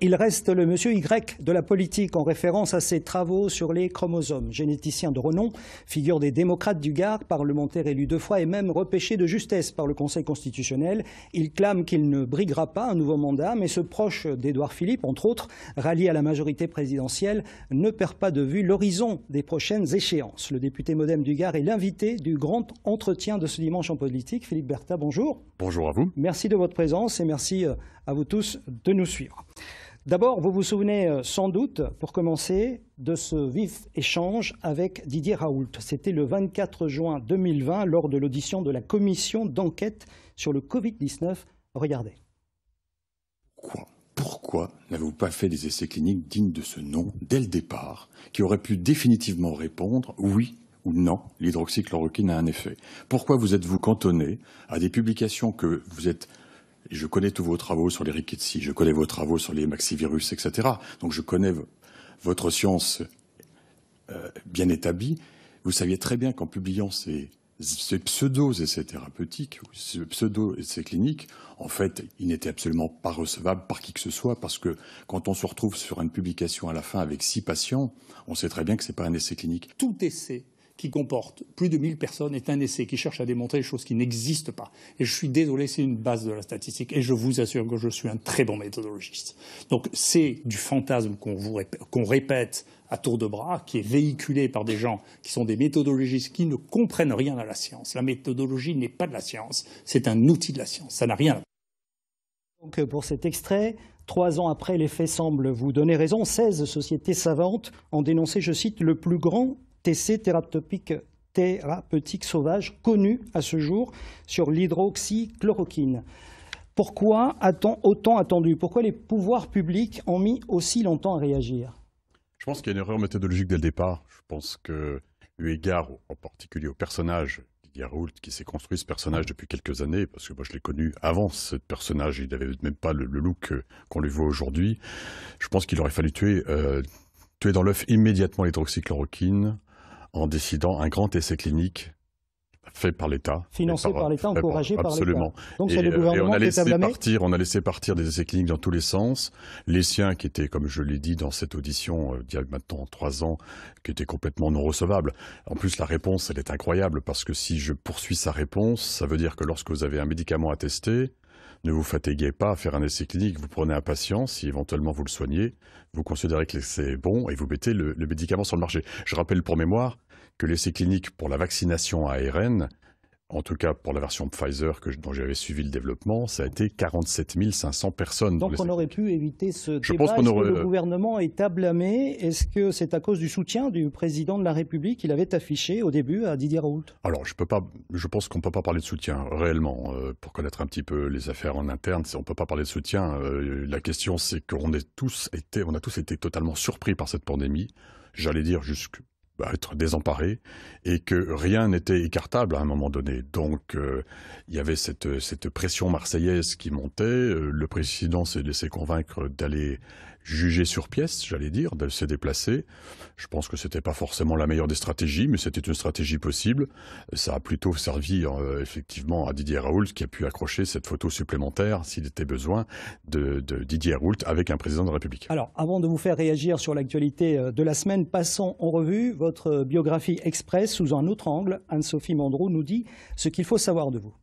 Il reste le monsieur Y de la politique en référence à ses travaux sur les chromosomes. Généticien de renom, figure des démocrates du Gard, parlementaire élu deux fois et même repêché de justesse par le Conseil constitutionnel, il clame qu'il ne briguera pas un nouveau mandat, mais ce proche d'Édouard Philippe, entre autres, rallié à la majorité présidentielle, ne perd pas de vue l'horizon des prochaines échéances. Le député modem du Gard est l'invité du grand entretien de ce dimanche en politique. Philippe Bertha, bonjour. Bonjour à vous. Merci de votre présence et merci euh, à vous tous de nous suivre. D'abord, vous vous souvenez euh, sans doute, pour commencer, de ce vif échange avec Didier Raoult. C'était le 24 juin 2020, lors de l'audition de la commission d'enquête sur le Covid-19. Regardez. Pourquoi, pourquoi n'avez-vous pas fait des essais cliniques dignes de ce nom dès le départ, qui auraient pu définitivement répondre oui ou non, l'hydroxychloroquine a un effet Pourquoi vous êtes-vous cantonné à des publications que vous êtes je connais tous vos travaux sur les rickettsies, je connais vos travaux sur les maxivirus, etc. Donc je connais votre science euh, bien établie. Vous saviez très bien qu'en publiant ces, ces pseudos essais thérapeutiques, ces pseudo essais cliniques, en fait, ils n'étaient absolument pas recevables par qui que ce soit, parce que quand on se retrouve sur une publication à la fin avec six patients, on sait très bien que ce n'est pas un essai clinique. Tout essai qui comporte plus de 1000 personnes est un essai qui cherche à démontrer des choses qui n'existent pas. Et je suis désolé, c'est une base de la statistique et je vous assure que je suis un très bon méthodologiste. Donc c'est du fantasme qu'on répète, répète à tour de bras, qui est véhiculé par des gens qui sont des méthodologistes qui ne comprennent rien à la science. La méthodologie n'est pas de la science, c'est un outil de la science. Ça n'a rien à donc pour cet extrait, trois ans après, les faits semblent vous donner raison. 16 sociétés savantes ont dénoncé, je cite, le plus grand TC thérapeutique, thérapeutique sauvage connu à ce jour sur l'hydroxychloroquine. Pourquoi a-t-on autant attendu Pourquoi les pouvoirs publics ont mis aussi longtemps à réagir Je pense qu'il y a une erreur méthodologique dès le départ. Je pense que, eu égard en particulier au personnage Didier Raoult, qui s'est construit ce personnage depuis quelques années, parce que moi je l'ai connu avant ce personnage, il n'avait même pas le, look euh, qu'on lui voit aujourd'hui, je pense qu'il aurait fallu tuer, euh, tuer dans l'œuf immédiatement l'hydroxychloroquine, en décidant un grand essai clinique fait par l'État. Financé par, l'État, encouragé par, l'État. Absolument. Donc c'est le euh, gouvernement on a laissé partir, On a laissé partir des essais cliniques dans tous les sens. Les siens, qui étaient, comme je l'ai dit dans cette audition, euh, il y a maintenant trois ans, qui étaient complètement non recevables. En plus, la réponse, elle est incroyable, parce que si je poursuis sa réponse, ça veut dire que lorsque vous avez un médicament à tester, ne vous fatiguez pas à faire un essai clinique, vous prenez un patient, si éventuellement vous le soignez, vous considérez que c'est bon et vous mettez le, médicament sur le marché. Je rappelle pour mémoire que l'essai clinique pour la vaccination à ARN en tout cas pour la version Pfizer que dont j'avais suivi le développement, ça a été 47 500 personnes. Donc on aurait pu éviter ce je Pense que le euh, gouvernement est à blâmer Est-ce que c'est à cause du soutien du président de la République qu'il avait affiché au début à Didier Raoult Alors je peux pas, je pense qu'on ne peut pas parler de soutien réellement euh, pour connaître un petit peu les affaires en interne. On ne peut pas parler de soutien. Euh, la question c'est qu'on tous a tous été totalement surpris par cette pandémie. J'allais dire jusque bah, être désemparé et que rien n'était écartable à un moment donné. Donc euh, il y avait cette, cette pression marseillaise qui montait, euh, le président s'est laissé convaincre d'aller jugé sur pièce, j'allais dire, de se déplacer. Je pense que ce n'était pas forcément la meilleure des stratégies, mais c'était une stratégie possible. Ça a plutôt servi euh, effectivement à Didier Raoult qui a pu accrocher cette photo supplémentaire, s'il était besoin, de, Didier Raoult avec un président de la République. Alors, avant de vous faire réagir sur l'actualité euh, de la semaine, passons en revue votre biographie express sous un autre angle. Anne-Sophie Mandrou nous dit ce qu'il faut savoir de vous.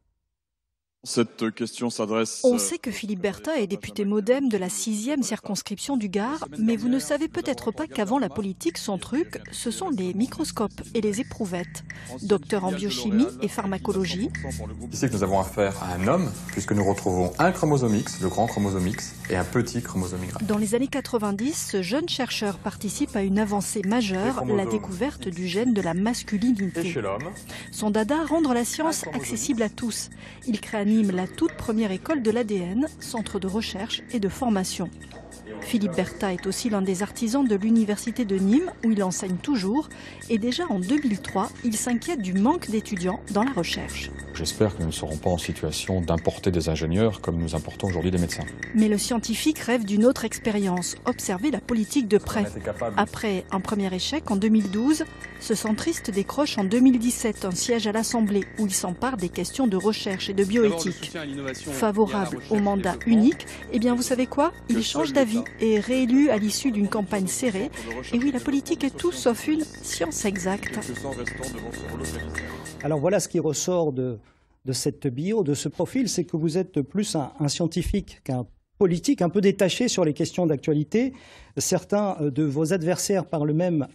Cette question s'adresse. On euh, sait que Philippe Bertha est député modem de la 6 6e circonscription du Gard, mais vous ne savez peut-être pas qu'avant la politique, son truc, ce sont les microscopes et les éprouvettes. Docteur en biochimie et pharmacologie. Ici que nous avons affaire à un homme, puisque nous retrouvons un chromosome X, le grand chromosome X, et un petit chromosome Y. Dans les années 90, ce jeune chercheur participe à une avancée majeure, la découverte du gène de la masculinité. chez l'homme. Son dada rendre la science accessible à tous. Il crée un la toute première école de l'ADN, centre de recherche et de formation. Philippe Bertha est aussi l'un des artisans de l'université de Nîmes où il enseigne toujours et déjà en 2003, il s'inquiète du manque d'étudiants dans la recherche. J'espère que nous ne serons pas en situation d'importer des ingénieurs comme nous importons aujourd'hui des médecins. Mais le scientifique rêve d'une autre expérience, observer la politique de près. Après un premier échec en 2012, ce centriste décroche en 2017 un siège à l'Assemblée où il s'empare des questions de recherche et de bioéthique. Favorable au mandat unique, eh bien vous savez quoi Il change d'avis est réélu à l'issue d'une campagne serrée et oui, la politique est tout sauf une science exacte. Alors voilà ce qui ressort de, cette bio, de ce profil, c'est que vous êtes plus un, scientifique qu'un politique, un peu détaché sur les questions d'actualité. Certains euh, de vos adversaires parlent même,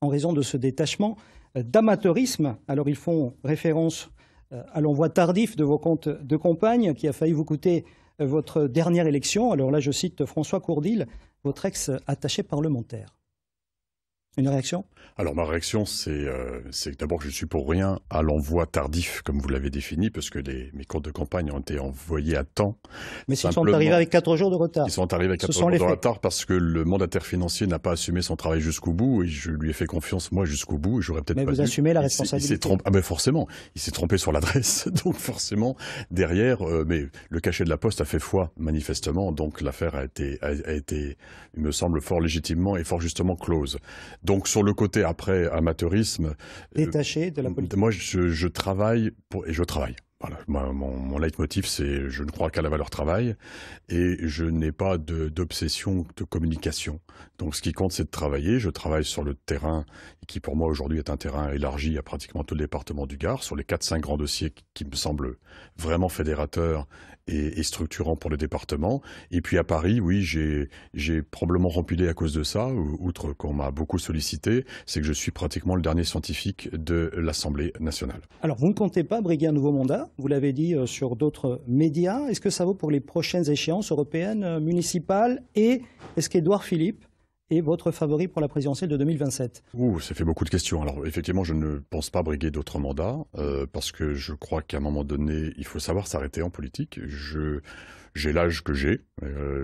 en raison de ce détachement, euh, d'amateurisme. Alors ils font référence euh, à l'envoi tardif de vos comptes de campagne qui a failli vous coûter votre dernière élection. Alors là, je cite François Courdil, votre ex-attaché parlementaire. Une réaction Alors ma réaction, c'est euh, d'abord que je suis pour rien à l'envoi tardif, comme vous l'avez défini, parce que mes comptes de campagne ont été envoyés à temps. Mais ils sont arrivés avec 4 jours de retard. Ils sont arrivés avec 4 jours de retard parce que le mandataire financier n'a pas assumé son travail jusqu'au bout, et je lui ai fait confiance, moi, jusqu'au bout, j'aurais peut-être Mais vous assumez la responsabilité. Il trompé, ah ben forcément, il s'est trompé sur l'adresse, donc forcément, derrière, euh, mais le cachet de la poste a fait foi, manifestement, donc l'affaire a été, a, a été, il me semble, fort légitimement et fort justement close. Donc sur le côté après amateurisme, détaché euh, de la politique. Moi, je, je travaille pour, et je travaille. Voilà, mon, mon, leitmotiv, c'est je ne crois qu'à la valeur travail et je n'ai pas d'obsession de, communication. Donc, ce qui compte, c'est de travailler. Je travaille sur le terrain qui, pour moi, aujourd'hui, est un terrain élargi à pratiquement tout le département du Gard, sur les 4-5 grands dossiers qui, me semblent vraiment fédérateurs et, structurants pour le département. Et puis, à Paris, oui, j'ai probablement rempilé à cause de ça, outre qu'on m'a beaucoup sollicité, c'est que je suis pratiquement le dernier scientifique de l'Assemblée nationale. Alors, vous ne comptez pas briguer un nouveau mandat vous l'avez dit, euh, sur d'autres médias. Est-ce que ça vaut pour les prochaines échéances européennes, euh, municipales Et est-ce qu'Edouard Philippe est votre favori pour la présidentielle de 2027 Ouh, ça fait beaucoup de questions. Alors effectivement, je ne pense pas briguer d'autres mandats euh, parce que je crois qu'à un moment donné, il faut savoir s'arrêter en politique. Je j'ai l'âge que j'ai,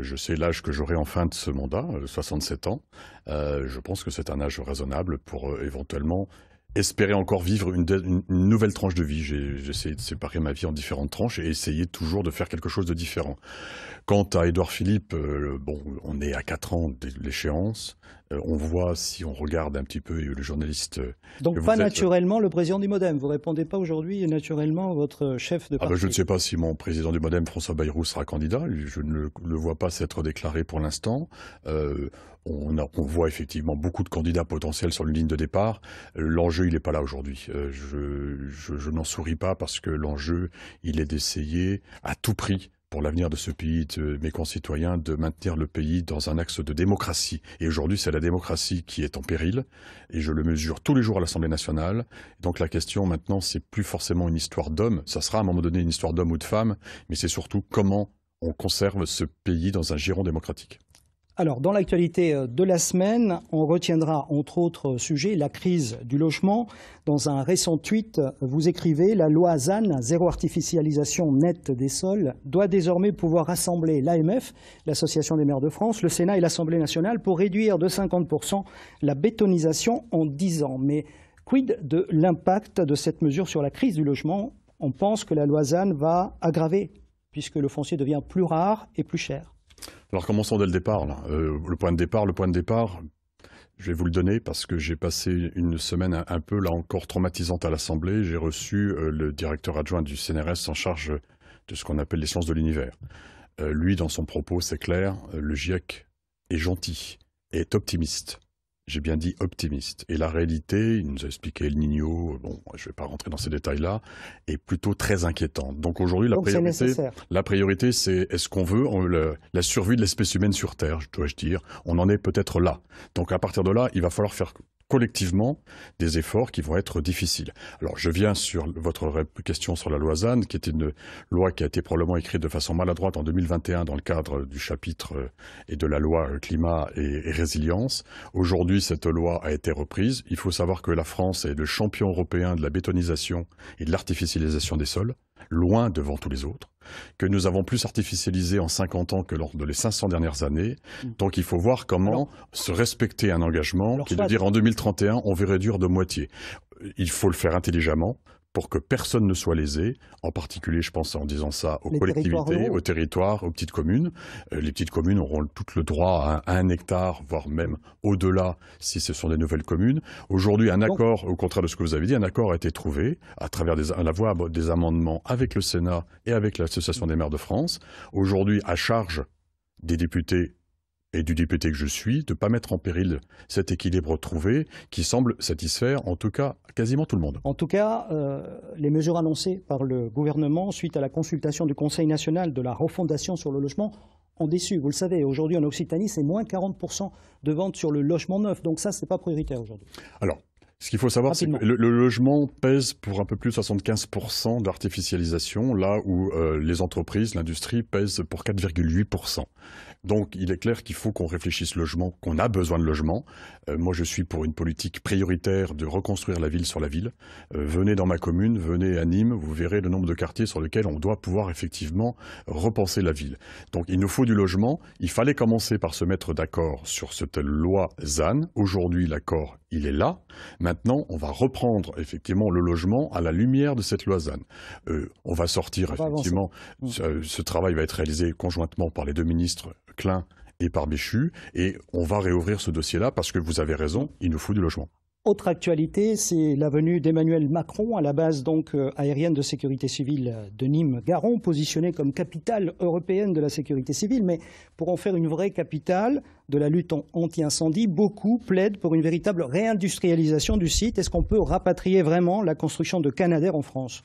je sais l'âge que j'aurai en fin de ce mandat, 67 ans. je pense que c'est un âge raisonnable pour éventuellement espérer encore vivre une, nouvelle tranche de vie. J'ai essayé de séparer ma vie en différentes tranches et essayer toujours de faire quelque chose de différent. Quant à Édouard Philippe, euh, bon, on est à 4 ans de l'échéance. Euh, on voit si on regarde un petit peu le journaliste. Euh, Donc pas euh, naturellement le président du MoDem. Vous répondez pas aujourd'hui naturellement votre chef de parti. Ah ben, je ne sais pas si mon président du MoDem, François Bayrou, sera candidat. Je ne le, vois pas s'être déclaré pour l'instant. on, voit effectivement beaucoup de candidats potentiels sur une ligne de départ. L'enjeu, il n'est pas là aujourd'hui. je n'en souris pas parce que l'enjeu, il est d'essayer à tout prix pour l'avenir de ce pays, de mes concitoyens, de maintenir le pays dans un axe de démocratie. Et aujourd'hui, c'est la démocratie qui est en péril, et je le mesure tous les jours à l'Assemblée nationale. Donc la question maintenant, c'est plus forcément une histoire d'homme. ça sera à un moment donné une histoire d'homme ou de femme, mais c'est surtout comment on conserve ce pays dans un giron démocratique. Alors, dans l'actualité euh, de la semaine, on retiendra, entre autres euh, sujets, la crise du logement. Dans un récent tweet, euh, vous écrivez « La loi ZAN, zéro artificialisation nette des sols, doit désormais pouvoir rassembler l'AMF, l'Association des maires de France, le Sénat et l'Assemblée nationale pour réduire de 50% la bétonisation en 10 ans ». Mais quid de l'impact de cette mesure sur la crise du logement On pense que la loi ZAN va aggraver, puisque le foncier devient plus rare et plus cher. Alors commençons dès le départ. Euh, le point de départ, le point de départ, je vais vous le donner parce que j'ai passé une semaine un, peu, là encore, traumatisante à l'Assemblée. J'ai reçu euh, le directeur adjoint du CNRS en charge de ce qu'on appelle les sciences de l'univers. Euh, lui, dans son propos, c'est clair, le GIEC est gentil, est optimiste. J'ai bien dit optimiste. Et la réalité, il nous a expliqué El Niño, bon, je ne vais pas rentrer dans ces détails-là, est plutôt très inquiétante. Donc aujourd'hui, la, priorité, la priorité, c'est est-ce qu'on veut la survie de l'espèce humaine sur Terre, dois-je dire On en est peut-être là. Donc à partir de là, il va falloir faire collectivement des efforts qui vont être difficiles. Alors je viens sur votre question sur la loi ZAN, qui est une loi qui a été probablement écrite de façon maladroite en 2021 dans le cadre du chapitre euh, et de la loi euh, climat et, résilience. Aujourd'hui, cette loi a été reprise. Il faut savoir que la France est le champion européen de la bétonisation et de l'artificialisation des sols loin devant tous les autres, que nous avons plus artificialisé en 50 ans que lors de les 500 dernières années. Mm. Donc il faut voir comment se respecter un engagement qui veut dire en 2031, on veut réduire de moitié. Il faut le faire intelligemment, pour que personne ne soit lésé, en particulier, je pense en disant ça, aux collectivités, aux territoires, aux petites communes. Euh, les petites communes auront tout le droit à un, hectare, voire même au-delà, si ce sont des nouvelles communes. Aujourd'hui, un accord, au contraire de ce que vous avez dit, un accord a été trouvé à travers la voie des amendements avec le Sénat et avec l'Association des maires de France. Aujourd'hui, à charge des députés et du député que je suis, de ne pas mettre en péril cet équilibre trouvé qui semble satisfaire en tout cas quasiment tout le monde. En tout cas, euh, les mesures annoncées par le gouvernement suite à la consultation du Conseil national de la refondation sur le logement ont déçu. Vous le savez, aujourd'hui en Occitanie, c'est moins 40% de ventes sur le logement neuf. Donc ça, ce n'est pas prioritaire aujourd'hui. Ce qu'il faut savoir, c'est que le, logement pèse pour un peu plus de 75% de l'artificialisation, là où euh, les entreprises, l'industrie pèse pour 4,8%. Donc il est clair qu'il faut qu'on réfléchisse logement, qu'on a besoin de logement. Euh, moi, je suis pour une politique prioritaire de reconstruire la ville sur la ville. Euh, venez dans ma commune, venez à Nîmes, vous verrez le nombre de quartiers sur lesquels on doit pouvoir effectivement repenser la ville. Donc il nous faut du logement. Il fallait commencer par se mettre d'accord sur cette loi ZAN. Aujourd'hui, l'accord il est là. Maintenant, on va reprendre effectivement le logement à la lumière de cette loisanne. Euh, on va sortir effectivement, mm. ce, ce, travail va être réalisé conjointement par les deux ministres Klein et par Béchu, et on va réouvrir ce dossier-là parce que vous avez raison, il nous faut du logement. Autre actualité, c'est la venue d'Emmanuel Macron à la base donc euh, aérienne de sécurité civile de Nîmes-Garon, positionnée comme capitale européenne de la sécurité civile. Mais pour en faire une vraie capitale de la lutte anti-incendie, beaucoup plaident pour une véritable réindustrialisation du site. Est-ce qu'on peut rapatrier vraiment la construction de Canadair en France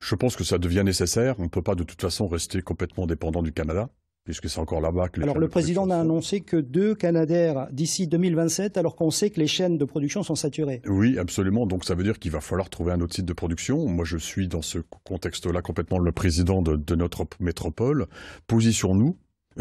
Je pense que ça devient nécessaire. On ne peut pas de toute façon rester complètement dépendant du Canada puisque c'est encore là-bas Alors le président n'a annoncé que deux Canadaires d'ici 2027, alors qu'on sait que les chaînes de production sont saturées. Oui, absolument. Donc ça veut dire qu'il va falloir trouver un autre site de production. Moi, je suis dans ce contexte-là complètement le président de, de notre métropole. Positionnons-nous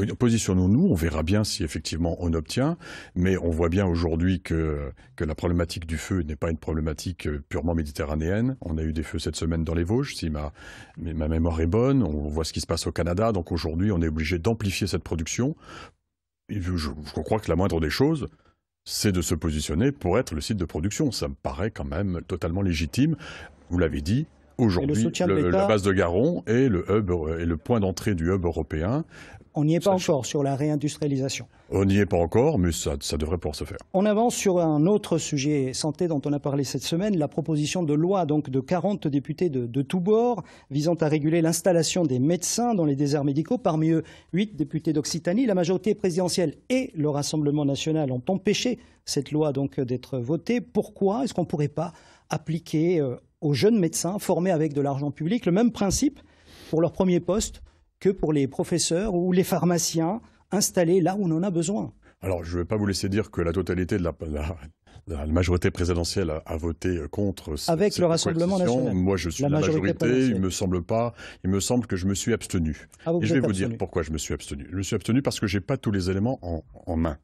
Positionnons-nous, on verra bien si effectivement on obtient, mais on voit bien aujourd'hui que, la problématique du feu n'est pas une problématique euh, purement méditerranéenne. On a eu des feux cette semaine dans les Vosges, si ma, mémoire est bonne, on voit ce qui se passe au Canada, donc aujourd'hui on est obligé d'amplifier cette production. Et je, crois que la moindre des choses, c'est de se positionner pour être le site de production. Ça me paraît quand même totalement légitime. Vous l'avez dit, aujourd'hui, la base de Garon est le, hub, euh, est le point d'entrée du hub européen. On n'y est pas encore sur la réindustrialisation. On n'y est pas encore, mais ça, devrait pouvoir se faire. On avance sur un autre sujet santé dont on a parlé cette semaine, la proposition de loi donc de 40 députés de, tous bords visant à réguler l'installation des médecins dans les déserts médicaux. Parmi eux, 8 députés d'Occitanie. La majorité présidentielle et le Rassemblement national ont empêché cette loi d'être votée. Pourquoi est-ce qu'on ne pourrait pas appliquer euh, aux jeunes médecins formés avec de l'argent public le même principe pour leur premier poste que pour les professeurs ou les pharmaciens installés là où on en a besoin. Alors, je ne vais pas vous laisser dire que la totalité de la, majorité présidentielle a, voté contre avec le Rassemblement national. Moi, je suis la, majorité. il me semble pas. Il me semble que je me suis abstenu. Ah, et je vais vous dire pourquoi je me suis abstenu. Je me suis abstenu parce que je n'ai pas tous les éléments en, main.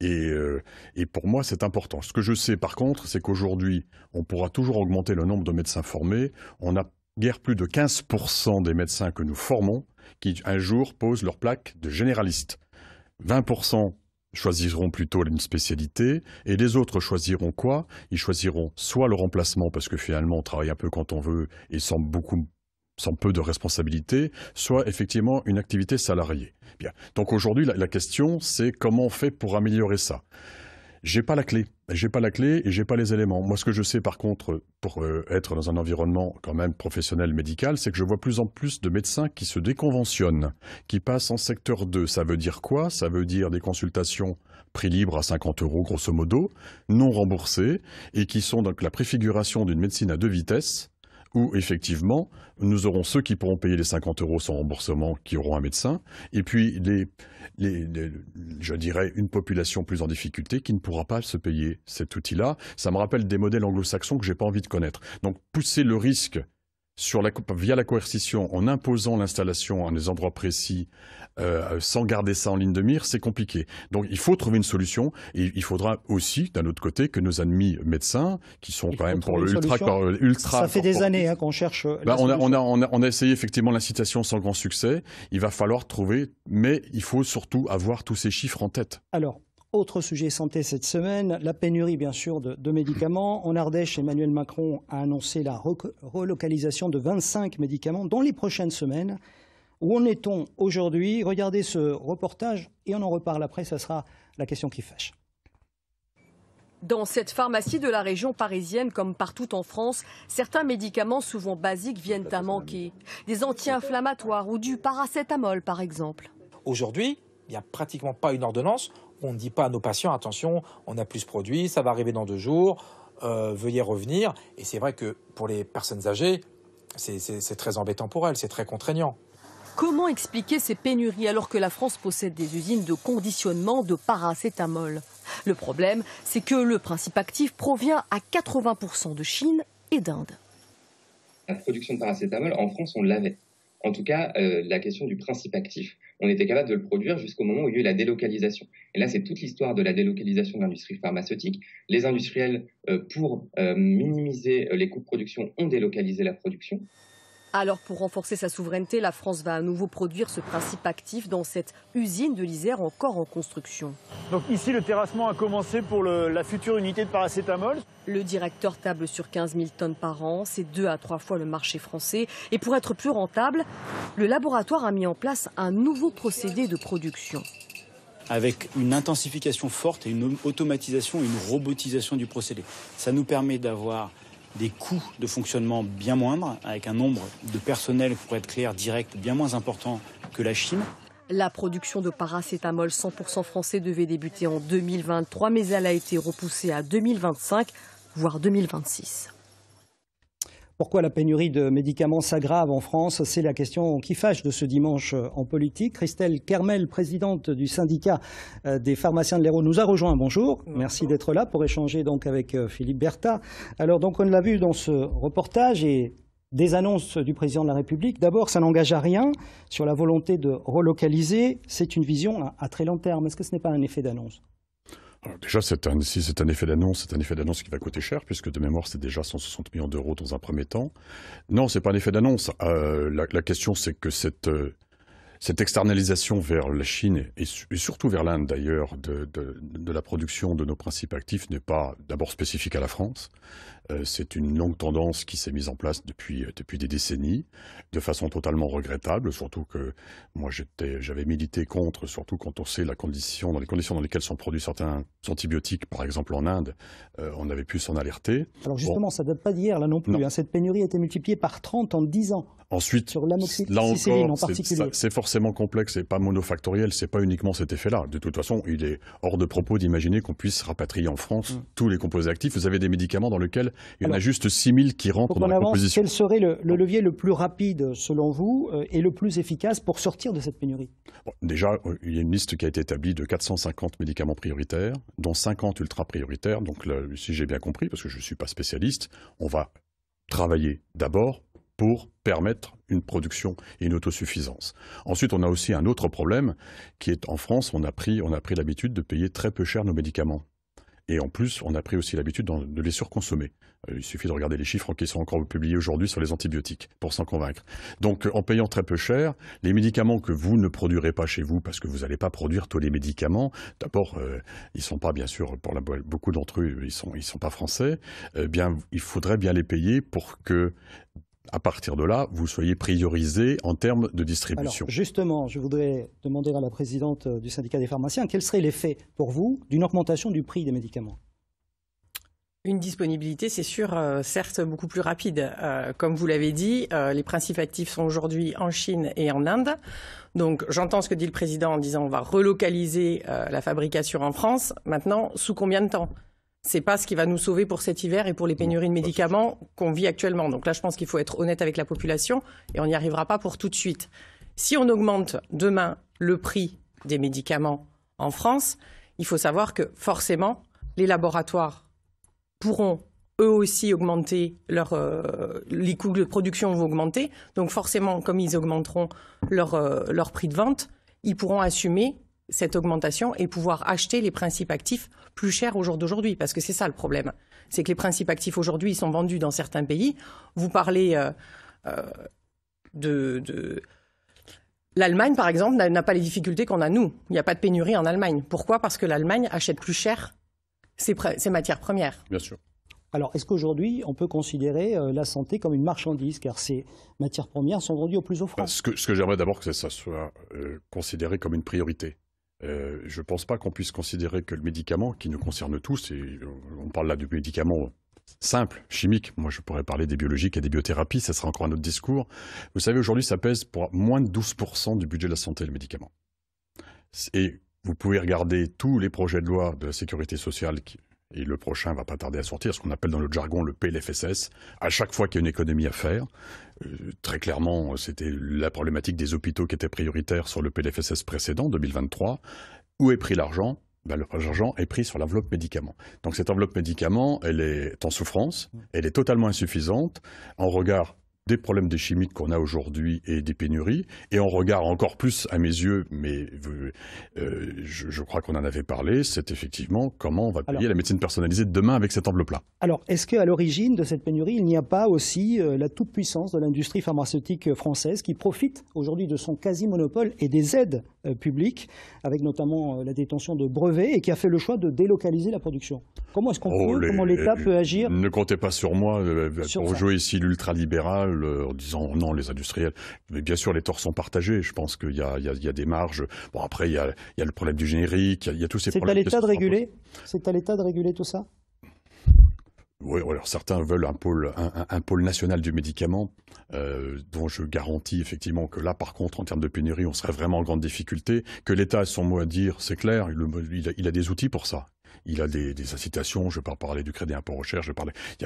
Et, euh, et, pour moi, c'est important. Ce que je sais, par contre, c'est qu'aujourd'hui, on pourra toujours augmenter le nombre de médecins formés. On a guère plus de 15% des médecins que nous formons qui un jour posent leur plaque de généraliste. 20% choisiront plutôt une spécialité et les autres choisiront quoi Ils choisiront soit le remplacement parce que finalement on travaille un peu quand on veut et sans beaucoup sans peu de responsabilité, soit effectivement une activité salariée. Bien. Donc aujourd'hui, la, question, c'est comment on fait pour améliorer ça n'ai pas la clé. Ben, j'ai pas la clé et j'ai pas les éléments. Moi, ce que je sais par contre, pour euh, être dans un environnement quand même professionnel médical, c'est que je vois plus en plus de médecins qui se déconventionnent, qui passent en secteur 2. Ça veut dire quoi Ça veut dire des consultations prix libre à 50 euros, grosso modo, non remboursées, et qui sont donc la préfiguration d'une médecine à deux vitesses, où effectivement, nous aurons ceux qui pourront payer les 50 euros sans remboursement, qui auront un médecin, et puis les, je dirais une population plus en difficulté qui ne pourra pas se payer cet outil-là. Ça me rappelle des modèles anglo-saxons que j'ai pas envie de connaître. Donc pousser le risque via la coercition, en imposant l'installation à des endroits précis, euh, sans garder ça en ligne de mire, c'est compliqué. Donc il faut trouver une solution et il faudra aussi, d'un autre côté, que nos amis médecins, qui sont quand même pour l'ultra... ça fait des années hein, qu'on cherche... Euh, ben, on, a, on, a, on, a, on, a, essayé effectivement l'incitation sans grand succès. Il va falloir trouver, mais il faut surtout avoir tous ces chiffres en tête. Alors, autre sujet santé cette semaine, la pénurie bien sûr de, médicaments. En Ardèche, Emmanuel Macron a annoncé la relocalisation de 25 médicaments dans les prochaines semaines. Où en est-on aujourd'hui Regardez ce reportage et on en reparle après, ça sera la question qui fâche. Dans cette pharmacie de la région parisienne, comme partout en France, certains médicaments souvent basiques viennent à manquer. Des anti-inflammatoires ou du paracétamol, par exemple. Aujourd'hui, il n'y a pratiquement pas une ordonnance on ne dit pas à nos patients, attention, on a plus produit, ça va arriver dans deux jours, euh, veuillez revenir. Et c'est vrai que pour les personnes âgées, c'est très embêtant pour elles, c'est très contraignant. Comment expliquer ces pénuries alors que la France possède des usines de conditionnement de paracétamol Le problème, c'est que le principe actif provient à 80% de Chine et d'Inde. La production de paracétamol, en France, on l'avait. En tout cas, euh, la question du principe actif on était capable de le produire jusqu'au moment où il y a eu la délocalisation. Et là, c'est toute l'histoire de la délocalisation de l'industrie pharmaceutique. Les industriels, euh, pour euh, minimiser euh, les coûts de production, ont délocalisé la production. Alors pour renforcer sa souveraineté, la France va à nouveau produire ce principe actif dans cette usine de l'Isère encore en construction. Donc ici le terrassement a commencé pour la future unité de paracétamol. Le directeur table sur 15 000 tonnes par an, c'est deux à trois fois le marché français. Et pour être plus rentable, le laboratoire a mis en place un nouveau procédé de production avec une intensification forte et une automatisation, une robotisation du procédé. Ça nous permet d'avoir des coûts de fonctionnement bien moindres, avec un nombre de personnels, pour être clair, direct, bien moins important que la Chine. La production de paracétamol 100% français devait débuter en 2023, mais elle a été repoussée à 2025, voire 2026. Pourquoi la pénurie de médicaments s'aggrave en France C'est la question qui fâche de ce dimanche en politique. Christelle Kermel, présidente du syndicat euh, des pharmaciens de l'Hérault, nous a rejoint. Bonjour. Merci d'être là pour échanger donc avec euh, Philippe Bertha. Alors donc on l'a vu dans ce reportage et des annonces du président de la République. D'abord, ça n'engage à rien sur la volonté de relocaliser. C'est une vision à très long terme. Est-ce que ce n'est pas un effet d'annonce déjà, c'est un, c'est un effet d'annonce, c'est un effet d'annonce qui va coûter cher, puisque de mémoire, c'est déjà 160 millions d'euros dans un premier temps. Non, n'est pas un effet d'annonce. Euh, la, question, c'est que cette, euh, cette externalisation vers la Chine et, surtout vers l'Inde d'ailleurs de, la production de nos principes actifs n'est pas d'abord spécifique à la France. Euh, c'est une longue tendance qui s'est mise en place depuis, euh, depuis des décennies, de façon totalement regrettable, surtout que moi j'avais milité contre, surtout quand on sait la condition, dans les conditions dans lesquelles sont produits certains antibiotiques, par exemple en Inde, euh, on avait pu s'en alerter. Alors justement, ça ne date pas d'hier là non plus. Hein. cette pénurie a été multipliée par 30 en 10 ans. Ensuite, sur l'amoxicilline en particulier. C'est forcément complexe et pas monofactoriel, c'est pas uniquement cet effet-là. De toute façon, il est hors de propos d'imaginer qu'on puisse rapatrier en France mm. tous les composés actifs. Vous avez des médicaments dans lesquels il y en a juste 6000 qui rentrent dans la composition. Quel serait le, levier le plus rapide, selon vous, euh, et le plus efficace pour sortir de cette pénurie Déjà, euh, il y a une liste qui a été établie de 450 médicaments prioritaires, dont 50 ultra prioritaires. Donc, si j'ai bien compris, parce que je ne suis pas spécialiste, on va travailler d'abord pour permettre une production et une autosuffisance. Ensuite, on a aussi un autre problème qui est en France, on a pris, on a pris l'habitude de payer très peu cher nos médicaments. Et en plus, on a pris aussi l'habitude de les surconsommer. Euh, il suffit de regarder les chiffres qui sont encore publiés aujourd'hui sur les antibiotiques pour s'en convaincre. Donc, en payant très peu cher, les médicaments que vous ne produirez pas chez vous, parce que vous n'allez pas produire tous les médicaments, d'abord, euh, ils ne sont pas, bien sûr, pour la, beaucoup d'entre eux, ils ne sont, ils sont pas français, euh, bien, il faudrait bien les payer pour que à partir de là, vous soyez priorisé en termes de distribution. justement, je voudrais demander à la présidente euh, du syndicat des pharmaciens, quel serait l'effet pour vous d'une augmentation du prix des médicaments une disponibilité, c'est sûr, euh, certes beaucoup plus rapide. Euh, comme vous l'avez dit, les principes actifs sont aujourd'hui en Chine et en Inde. Donc j'entends ce que dit le président en disant on va relocaliser la fabrication en France. Maintenant, sous combien de temps c'est pas ce qui va nous sauver pour cet hiver et pour les pénuries de médicaments qu'on vit actuellement. Donc là, je pense qu'il faut être honnête avec la population et on n'y arrivera pas pour tout de suite. Si on augmente demain le prix des médicaments en France, il faut savoir que forcément, les laboratoires pourront eux aussi augmenter euh, les coûts de production vont augmenter. Donc forcément, comme ils augmenteront leur euh, prix de vente, ils pourront assumer cette augmentation et pouvoir acheter les principes actifs plus chers au jour d'aujourd'hui, parce que c'est ça le problème. C'est que les principes actifs aujourd'hui sont vendus dans certains pays. Vous parlez euh, euh, de, L'Allemagne, par exemple, n'a pas les difficultés qu'on a nous. Il n'y a pas de pénurie en Allemagne. Pourquoi Parce que l'Allemagne achète plus cher ses, matières premières. Bien sûr. Alors, est-ce qu'aujourd'hui, on peut considérer euh, la santé comme une marchandise, car ces matières premières sont vendues au plus offrant Ce que, j'aimerais d'abord que ça soit considéré comme une priorité. Euh, je ne pense pas qu'on puisse considérer que le médicament, qui nous concerne tous, et euh, on parle là du médicament simple, chimique, moi je pourrais parler des biologiques et des biothérapies, ça sera encore un autre discours. Vous savez, aujourd'hui, ça pèse pour moins de 12% du budget de la santé, le médicament. Et vous pouvez regarder tous les projets de loi de la sécurité sociale et le prochain va pas tarder à sortir, ce qu'on appelle dans le jargon le PLFSS. À chaque fois qu'il y a une économie à faire, euh, très clairement, c'était la problématique des hôpitaux qui était prioritaire sur le PLFSS précédent, 2023. Où est pris l'argent ben, le l'argent est pris sur l'enveloppe médicaments. Donc cette enveloppe médicaments, elle est en souffrance, mm. elle est totalement insuffisante en regard des problèmes des chimiques qu'on a aujourd'hui et des pénuries. Et on regarde encore plus, à mes yeux, mais euh, je, crois qu'on en avait parlé, c'est effectivement comment on va payer la médecine personnalisée de demain avec cette enveloppe-là. Alors, est-ce qu'à l'origine de cette pénurie, il n'y a pas aussi euh, la toute-puissance de l'industrie pharmaceutique euh, française qui profite aujourd'hui de son quasi-monopole et des aides publiques, avec notamment la détention de brevets, et qui a fait le choix de délocaliser la production Comment est-ce qu'on oh, peut, comment l'État peut agir Ne comptez pas sur moi, sur pour jouer ici l'ultralibéral, euh, en disant oh non, les industriels. Mais bien sûr, les torts sont partagés. Je pense qu'il y, y, a des marges. Bon, après, il y a, le problème du générique, il y a, tous ces problèmes. C'est à l'État de réguler C'est à l'État de réguler tout ça oui, alors certains veulent un pôle, un, pôle national du médicament, euh, dont je garantis effectivement que là, par contre, en termes de pénurie, on serait vraiment en grande difficulté. Que l'État a son mot à dire, c'est clair, il, il, a, des outils pour ça il a des, incitations, je vais du crédit impôt recherche, je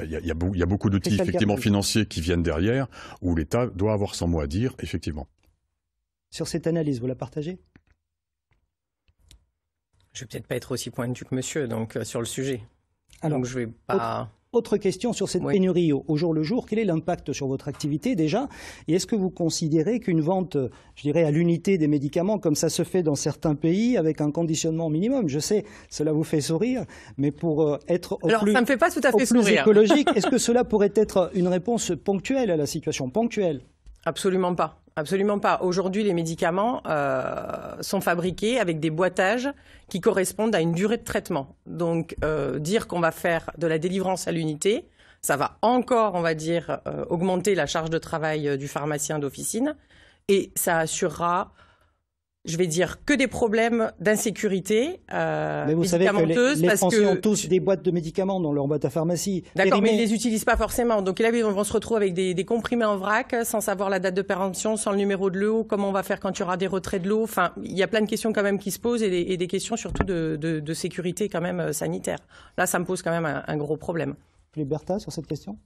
il y a, y beaucoup d'outils effectivement financiers qui viennent derrière, où l'État doit avoir son mot à dire, effectivement. Sur cette analyse, vous la partagez Je vais peut-être pas être aussi pointu que monsieur, donc euh, sur le sujet. Alors, donc je vais pas. Autre question sur cette pénurie au, jour le jour, quel est l'impact sur votre activité déjà Et est-ce que vous considérez qu'une vente, je dirais, à l'unité des médicaments, comme ça se fait dans certains pays, avec un conditionnement minimum, je sais, cela vous fait sourire, mais pour euh, être au plus, ça me fait pas tout à fait plus écologique, est-ce que cela pourrait être une réponse ponctuelle à la situation Ponctuelle Absolument pas. Absolument pas. Aujourd'hui, les médicaments euh, sont fabriqués avec des boîtages qui correspondent à une durée de traitement. Donc, euh, dire qu'on va faire de la délivrance à l'unité, ça va encore, on va dire, euh, augmenter la charge de travail du pharmacien d'officine et ça assurera je vais dire, que des problèmes d'insécurité euh, Mais vous savez les, ont tous des boîtes de médicaments dans leur boîte à pharmacie. D'accord, mais ils les utilisent pas forcément. Donc là, ils vont se retrouver avec des, comprimés en vrac, sans savoir la date de péremption, sans le numéro de l'eau, comment on va faire quand il y aura des retraits de l'eau. Enfin, il y a plein de questions quand même qui se posent et des, questions surtout de, sécurité quand même euh, sanitaire. Là, ça me pose quand même un, gros problème. Liberta, sur cette question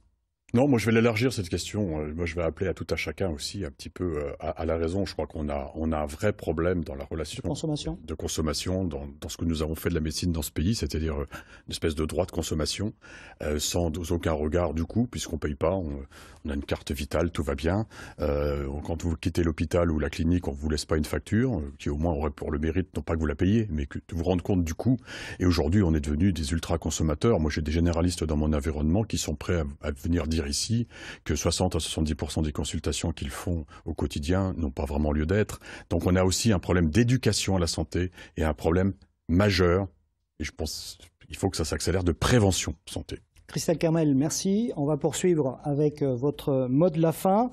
non, moi je vais l'élargir cette question. Euh, moi je vais appeler à tout à chacun aussi un petit peu euh, à, la raison. Je crois qu'on a, on a un vrai problème dans la relation de consommation, de consommation dans, ce que nous avons fait de la médecine dans ce pays, c'est-à-dire euh, une espèce de droit de consommation sans aucun regard du coût, puisqu'on paye pas, on, a une carte vitale, tout va bien. quand vous quittez l'hôpital ou la clinique, on vous laisse pas une facture qui au moins aurait pour le mérite non pas que vous la payez, mais que vous vous rendez compte du coût. Et aujourd'hui, on est devenu des ultra consommateurs. Moi j'ai des généralistes dans mon environnement qui sont prêts à, à venir dire dire ici que 60 à 70% des consultations qu'ils font au quotidien n'ont pas vraiment lieu d'être. Donc on a aussi un problème d'éducation à la santé et un problème majeur, et je pense qu'il faut que ça s'accélère, de prévention santé. Christelle Carmel, merci. On va poursuivre avec euh, votre mot de la fin.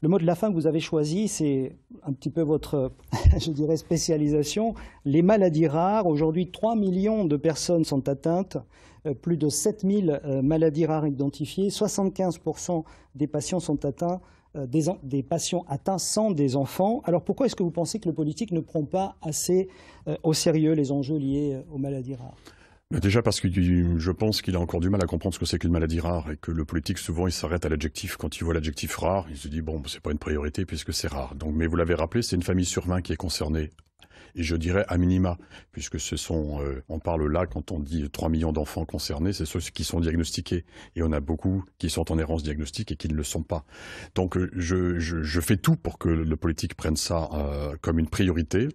Le mot de la fin que vous avez choisi, c'est un petit peu votre, je dirais, spécialisation. Les maladies rares, aujourd'hui 3 millions de personnes sont atteintes, euh, plus de 7000 euh, maladies rares identifiées, 75% des patients sont atteints euh, des, patients atteints sans des enfants. Alors pourquoi est-ce que vous pensez que le politique ne prend pas assez au sérieux les enjeux liés aux maladies rares Déjà parce que je pense qu'il a encore du mal à comprendre ce que c'est qu'une maladie rare et que le politique souvent il s'arrête à l'adjectif. Quand il voit l'adjectif rare, il se dit bon c'est pas une priorité puisque c'est rare. Donc mais vous l'avez rappelé, c'est une famille sur 20 qui est concernée. Et je dirais à minima, puisque ce sont, euh, on parle là quand on dit 3 millions d'enfants concernés, c'est ceux qui sont diagnostiqués. Et on a beaucoup qui sont en errance diagnostique et qui ne le sont pas. Donc euh, je, je, fais tout pour que le politique prenne ça euh, comme une priorité.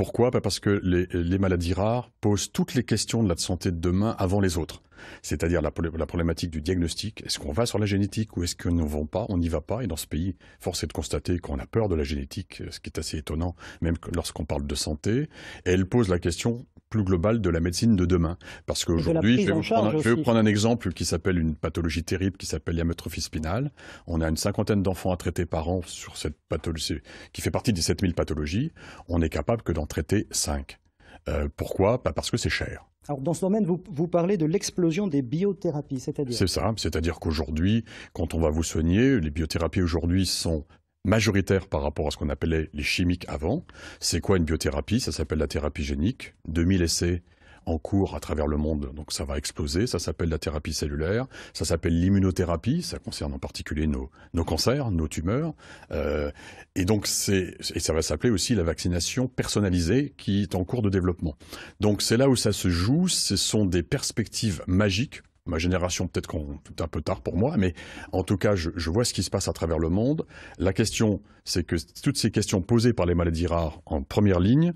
Pourquoi bah, Parce que les, maladies rares posent toutes les questions de la santé de demain avant les autres. C'est-à-dire la, problématique du diagnostic. Est-ce qu'on va sur la génétique ou est-ce qu'on ne va pas On n'y va pas. Et dans ce pays, force est de constater qu'on a peur de la génétique, ce qui est assez étonnant, même lorsqu'on parle de santé. elle pose la question plus global de la médecine de demain. Parce qu'aujourd'hui, je, vais vous prendre, un exemple qui s'appelle une pathologie terrible qui s'appelle l'hypertrophie spinale. On a une cinquantaine d'enfants à traiter par an sur cette pathologie, qui fait partie des 7000 pathologies. On n'est capable que d'en traiter 5. Euh, pourquoi Pas bah, Parce que c'est cher. Alors dans ce domaine, vous, parlez de l'explosion des biothérapies, c'est-à-dire C'est ça, c'est-à-dire qu'aujourd'hui, quand on va vous soigner, les biothérapies aujourd'hui sont majoritaire par rapport à ce qu'on appelait les chimiques avant. C'est quoi une biothérapie Ça s'appelle la thérapie génique. 2000 essais en cours à travers le monde, donc ça va exploser. Ça s'appelle la thérapie cellulaire, ça s'appelle l'immunothérapie, ça concerne en particulier nos, cancers, nos tumeurs. Euh, et donc, et ça va s'appeler aussi la vaccination personnalisée qui est en cours de développement. Donc, c'est là où ça se joue, ce sont des perspectives magiques ma génération, peut-être qu'on est un peu tard pour moi, mais en tout cas, je, je vois ce qui se passe à travers le monde. La question, c'est que toutes ces questions posées par les maladies rares en première ligne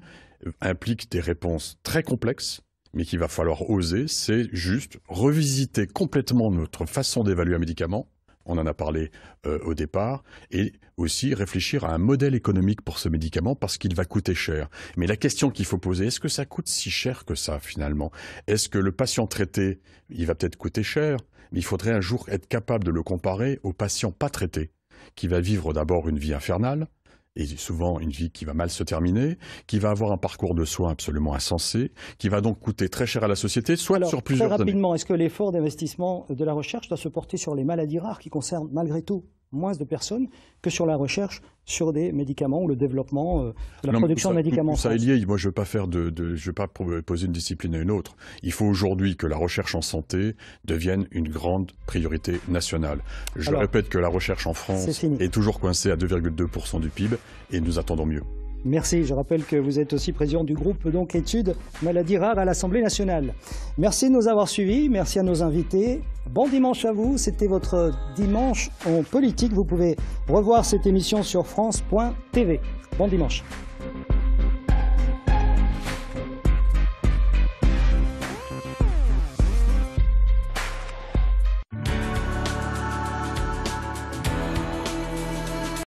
euh, impliquent des réponses très complexes, mais qu'il va falloir oser, c'est juste revisiter complètement notre façon d'évaluer un médicament on en a parlé euh, au départ, et aussi réfléchir à un modèle économique pour ce médicament parce qu'il va coûter cher. Mais la question qu'il faut poser, est-ce que ça coûte si cher que ça finalement Est-ce que le patient traité, il va peut-être coûter cher, mais il faudrait un jour être capable de le comparer au patient pas traité qui va vivre d'abord une vie infernale, et souvent une vie qui va mal se terminer, qui va avoir un parcours de soins absolument insensé, qui va donc coûter très cher à la société, soit sur plusieurs très rapidement, Est-ce que l'effort d'investissement de la recherche doit se porter sur les maladies rares qui concernent malgré tout moins de personnes que sur la recherche sur des médicaments ou le développement euh, de la production de médicaments. Ça est lié. Moi, je ne veux pas de, pas poser une discipline à une autre. Il faut aujourd'hui que la recherche en santé devienne une grande priorité nationale. Je répète que la recherche en France est toujours coincée à 2,2% du PIB et nous attendons mieux. Merci. Je rappelle que vous êtes aussi président du groupe donc études maladies rares à l'Assemblée nationale. Merci de nous avoir suivis. Merci à nos invités. Bon dimanche à vous. C'était votre dimanche en politique. Vous pouvez revoir cette émission sur France.tv. Bon dimanche.